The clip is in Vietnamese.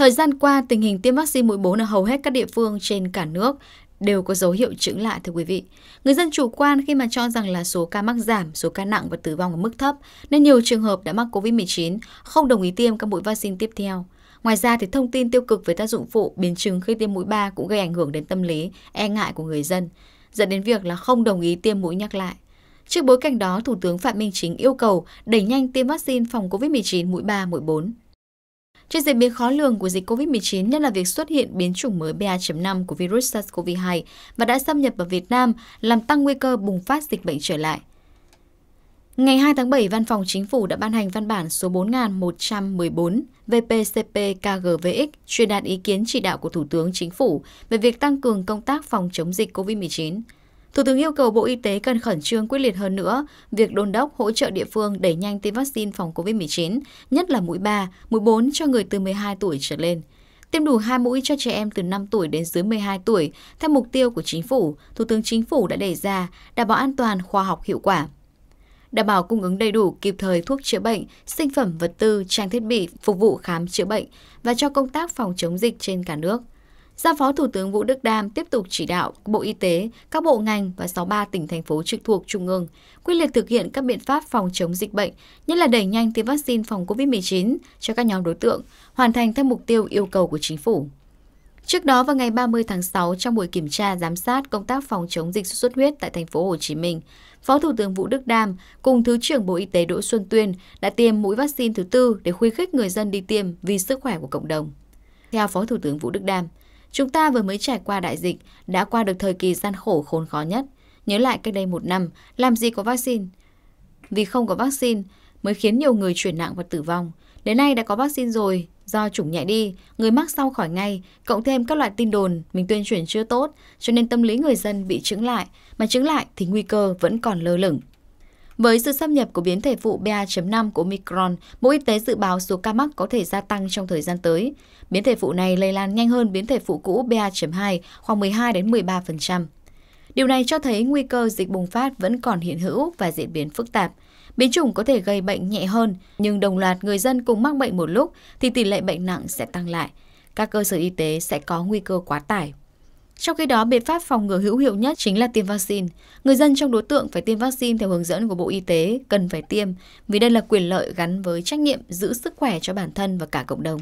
Thời gian qua, tình hình tiêm vaccine mũi 4 ở hầu hết các địa phương trên cả nước đều có dấu hiệu chứng lại thưa quý vị. Người dân chủ quan khi mà cho rằng là số ca mắc giảm, số ca nặng và tử vong ở mức thấp, nên nhiều trường hợp đã mắc COVID-19 không đồng ý tiêm các mũi vaccine tiếp theo. Ngoài ra thì thông tin tiêu cực về tác dụng phụ, biến chứng khi tiêm mũi 3 cũng gây ảnh hưởng đến tâm lý, e ngại của người dân, dẫn đến việc là không đồng ý tiêm mũi nhắc lại. Trước bối cảnh đó, Thủ tướng Phạm Minh Chính yêu cầu đẩy nhanh tiêm vaccine phòng COVID-19 mũi 3, mũi 4 trên diễn biến khó lường của dịch COVID-19, nhất là việc xuất hiện biến chủng mới BA.5 của virus SARS-CoV-2 và đã xâm nhập vào Việt Nam, làm tăng nguy cơ bùng phát dịch bệnh trở lại. Ngày 2 tháng 7, Văn phòng Chính phủ đã ban hành văn bản số 4114 VPCP KGVX truyền đạt ý kiến chỉ đạo của Thủ tướng Chính phủ về việc tăng cường công tác phòng chống dịch COVID-19. Thủ tướng yêu cầu Bộ Y tế cần khẩn trương quyết liệt hơn nữa việc đôn đốc hỗ trợ địa phương đẩy nhanh tiêm vaccine phòng COVID-19, nhất là mũi 3, mũi 4 cho người từ 12 tuổi trở lên. Tiêm đủ 2 mũi cho trẻ em từ 5 tuổi đến dưới 12 tuổi, theo mục tiêu của chính phủ, Thủ tướng Chính phủ đã đề ra, đảm bảo an toàn, khoa học hiệu quả đảm bảo cung ứng đầy đủ kịp thời thuốc chữa bệnh, sinh phẩm vật tư, trang thiết bị phục vụ khám chữa bệnh và cho công tác phòng chống dịch trên cả nước. Giao Phó Thủ tướng Vũ Đức Đam tiếp tục chỉ đạo Bộ Y tế, các bộ ngành và 63 tỉnh thành phố trực thuộc Trung ương quyết liệt thực hiện các biện pháp phòng chống dịch bệnh, nhất là đẩy nhanh tiêm vaccine phòng COVID-19 cho các nhóm đối tượng, hoàn thành theo mục tiêu yêu cầu của chính phủ. Trước đó vào ngày 30 tháng 6 trong buổi kiểm tra giám sát công tác phòng chống dịch sốt xuất huyết tại thành phố Hồ Chí Minh, Phó Thủ tướng Vũ Đức Đam cùng Thứ trưởng Bộ Y tế Đỗ Xuân Tuyên đã tiêm mũi vaccine thứ tư để khuyến khích người dân đi tiêm vì sức khỏe của cộng đồng. Theo Phó Thủ tướng Vũ Đức Đam, Chúng ta vừa mới trải qua đại dịch, đã qua được thời kỳ gian khổ khốn khó nhất. Nhớ lại cách đây một năm, làm gì có vaccine? Vì không có vaccine mới khiến nhiều người chuyển nặng và tử vong. Đến nay đã có vaccine rồi, do chủng nhẹ đi, người mắc sau khỏi ngay, cộng thêm các loại tin đồn mình tuyên truyền chưa tốt, cho nên tâm lý người dân bị chứng lại, mà chứng lại thì nguy cơ vẫn còn lơ lửng. Với sự xâm nhập của biến thể phụ BA.5 của Omicron, Bộ Y tế dự báo số ca mắc có thể gia tăng trong thời gian tới. Biến thể phụ này lây lan nhanh hơn biến thể phụ cũ BA.2 khoảng 12 đến 13%. Điều này cho thấy nguy cơ dịch bùng phát vẫn còn hiện hữu và diễn biến phức tạp. Biến chủng có thể gây bệnh nhẹ hơn, nhưng đồng loạt người dân cùng mắc bệnh một lúc thì tỷ lệ bệnh nặng sẽ tăng lại. Các cơ sở y tế sẽ có nguy cơ quá tải. Trong khi đó, biện pháp phòng ngừa hữu hiệu nhất chính là tiêm vaccine. Người dân trong đối tượng phải tiêm vaccine theo hướng dẫn của Bộ Y tế, cần phải tiêm, vì đây là quyền lợi gắn với trách nhiệm giữ sức khỏe cho bản thân và cả cộng đồng.